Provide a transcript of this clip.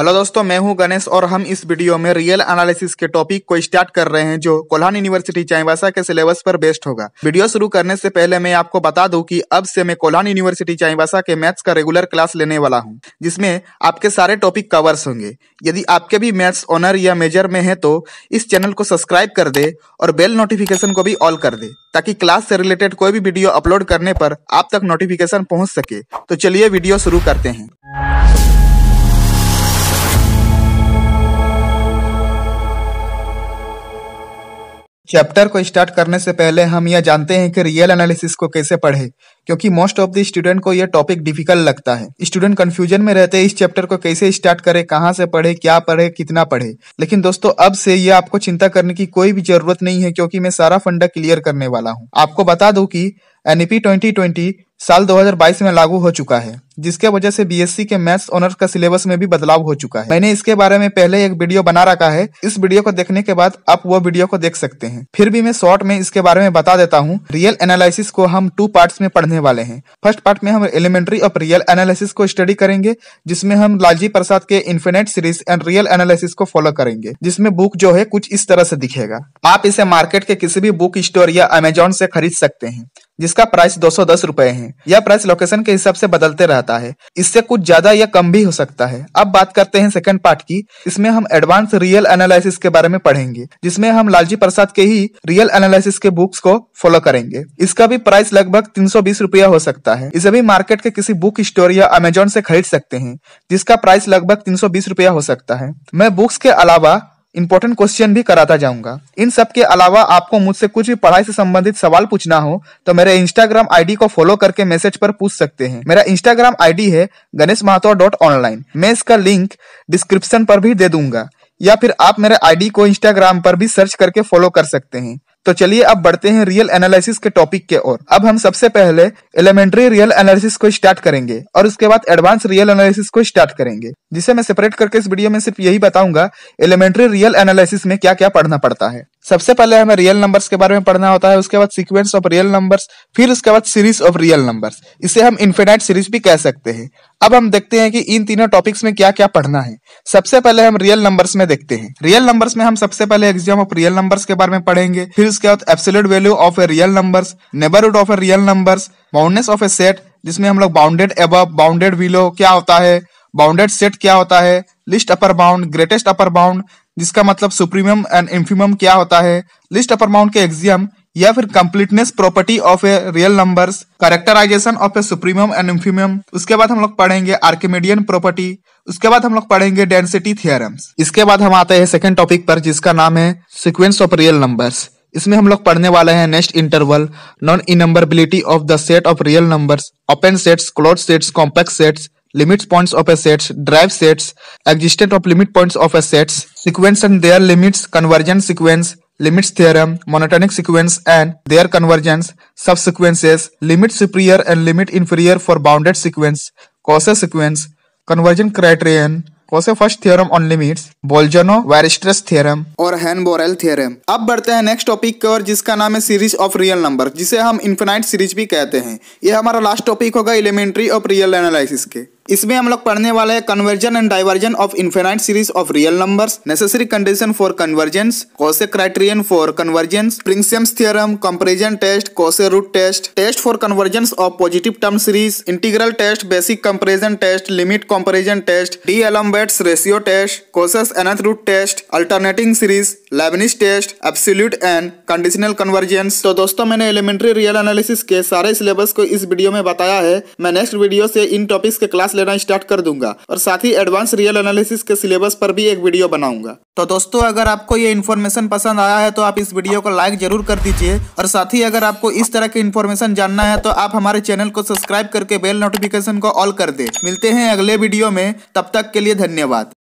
Hello दोस्तों मैं हूं गणेश और हम इस वीडियो में रियल एनालिसिस के टॉपिक को स्टार्ट कर रहे हैं जो कोल्हान यूनिवर्सिटी चाईवासा के सिलेबस पर बेस्ड होगा वीडियो शुरू करने से पहले मैं आपको बता दूं कि अब से मैं कोल्हान यूनिवर्सिटी चाईवासा के मैथ्स का रेगुलर क्लास लेने वाला हूं जिसमें आपके सारे टॉपिक कवर्स होंगे यदि आपके भी मैथ्स ऑनर या मेजर में है तो इस चैनल को सब्सक्राइब कर दे और बेल नोटिफिकेशन को भी ऑल कर दे ताकि क्लास से रिलेटेड कोई भी वीडियो अपलोड करने पर आप तक नोटिफिकेशन पहुँच सके तो चलिए वीडियो शुरू करते हैं चैप्टर को स्टार्ट करने से पहले हम यह जानते हैं कि रियल एनालिसिस को कैसे पढ़ें क्योंकि मोस्ट ऑफ द स्टूडेंट को यह टॉपिक डिफिकल्ट लगता है स्टूडेंट कंफ्यूजन में रहते हैं इस चैप्टर को कैसे स्टार्ट करें कहाँ से पढ़े क्या पढ़े कितना पढ़े लेकिन दोस्तों अब से यह आपको चिंता करने की कोई भी जरूरत नहीं है क्योंकि मैं सारा फंडा क्लियर करने वाला हूँ आपको बता दू की एनईपी ट्वेंटी साल 2022 में लागू हो चुका है जिसके वजह से बीएससी के मैथ्स ऑनर्स का सिलेबस में भी बदलाव हो चुका है मैंने इसके बारे में पहले एक वीडियो बना रखा है इस वीडियो को देखने के बाद आप वो वीडियो को देख सकते हैं फिर भी मैं शॉर्ट में इसके बारे में बता देता हूँ रियल एनालिसिस को हम टू पार्ट में पढ़ने होने वाले हैं फर्स्ट पार्ट में हम एलिमेंट्री ऑफ रियल एनालिसिस को स्टडी करेंगे जिसमें हम लालजी प्रसाद के infinite series and real analysis को फॉलो करेंगे जिसमें बुक जो है कुछ इस तरह से दिखेगा आप इसे मार्केट के किसी भी बुक स्टोर या अमेजोन से खरीद सकते हैं जिसका प्राइस दो सौ दस रूपए है यह प्राइस लोकेशन के हिसाब से बदलते रहता है इससे कुछ ज्यादा या कम भी हो सकता है अब बात करते हैं सेकंड पार्ट की इसमें हम एडवांस रियल एनालिसिस के बारे में पढ़ेंगे जिसमें हम लालजी प्रसाद के ही रियल एनालिसिस के बुक्स को फॉलो करेंगे इसका भी प्राइस लगभग तीन सौ बीस रूपया हो सकता है इसे भी मार्केट के किसी बुक स्टोर या अमेजोन से खरीद सकते हैं जिसका प्राइस लगभग तीन सौ बीस रूपया हो सकता है मैं बुक्स के अलावा इंपॉर्टेंट क्वेश्चन भी कराता जाऊंगा इन सब के अलावा आपको मुझसे कुछ भी पढ़ाई से संबंधित सवाल पूछना हो तो मेरे इंस्टाग्राम आईडी को फॉलो करके मैसेज पर पूछ सकते हैं मेरा इंस्टाग्राम आईडी है गणेश महातो डॉट ऑनलाइन मैं इसका लिंक डिस्क्रिप्शन पर भी दे दूंगा या फिर आप मेरे आईडी को इंस्टाग्राम पर भी सर्च करके फॉलो कर सकते हैं तो चलिए अब बढ़ते हैं रियल एनालिसिस के टॉपिक के ओर अब हम सबसे पहले एलिमेंट्री रियल एनालिसिस को स्टार्ट करेंगे और उसके बाद एडवांस रियल एनालिसिस को स्टार्ट करेंगे जिसे मैं सेपरेट करके इस वीडियो में सिर्फ यही बताऊंगा एलिमेंट्री रियल एनालिसिस में क्या क्या पढ़ना पड़ता है सबसे पहले हमें रियल नंबर्स के बारे में पढ़ना होता है उसके बाद सीक्वेंस ऑफ रियल नंबर्स फिर उसके बाद सीरीज ऑफ रियल नंबर्स इसे हम इन्फिनाइट सीरीज भी कह सकते हैं अब हम देखते हैं कि इन तीनों टॉपिक्स में क्या क्या पढ़ना है सबसे पहले हम रियल नंबर्स में देखते हैं रियल नंबर्स में हम सबसे पहले एग्जाम ऑफ रियल नंबर्स के बारे में पढ़ेंगे फिर उसके बाद absolute value of a real numbers neighbourhood of a real numbers boundedness of a set जिसमें हम लोग बाउंडेड एब बाउंडेड विलो क्या होता है बाउंडेड सेट क्या होता है least upper bound greatest upper bound जिसका मतलब सुप्रीमियम एंड इन्फीमियम क्या होता है लिस्ट अपर बाउंड के एग्जियम या फिर completeness property of a real number characterisation of a supremum and infimum उसके बाद हम लोग पढ़ेंगे आर्किमेडियन प्रॉपर्टी उसके बाद हम लोग पढ़ेंगे डेंसिटी थियरम्स इसके बाद हम आते हैं सेकेंड टॉपिक पर जिसका नाम है सिक्वेंस ऑफ रियल नंबर्स इसमें हम लोग पढ़ने वाले हैं next interval non enumerability of the set of real numbers open sets close sets compact sets limits points of a set, drive sets, existence of limit points of a set, sequence and their limits, convergence sequence, limits theorem, monotonic sequence and their convergence, subsequences, limit superior and limit inferior for bounded sequence, Cauchy sequence, convergent criterion, Cauchy's first theorem on limits, Bolzano weierstrass theorem और हैन boreal theorem. अब बढ़ते हैं next topic की ओर जिसका नाम है series of real number, जिसे हम infinite series भी कहते हैं यह हमारा last topic होगा elementary of real analysis के इसमें हम लोग पढ़ने वाले हैं convergence and divergence of infinite series of real numbers necessary condition for convergence Cauchy's criterion for convergence Pringsheim's theorem comparison test Cauchy's root test test for convergence of positive term series integral test basic comparison test limit comparison test D'Alembert's ratio test Cauchy's nth root test alternating series Leibniz test absolute and conditional convergence तो दोस्तों मैंने elementary real analysis के सारे syllabus को इस video में बताया है मैं नेक्स्ट वीडियो से इन टॉपिक्स के क्लास लेना स्टार्ट कर दूंगा और साथ ही एडवांस रियल एनालिसिस के सिलेबस पर भी एक वीडियो बनाऊंगा तो दोस्तों अगर आपको ये इन्फॉर्मेशन पसंद आया है तो आप इस वीडियो को लाइक जरूर कर दीजिए और साथ ही अगर आपको इस तरह की इन्फॉर्मेशन जानना है तो आप हमारे चैनल को सब्सक्राइब करके बेल नोटिफिकेशन को ऑल कर दे मिलते हैं अगले वीडियो में तब तक के लिए धन्यवाद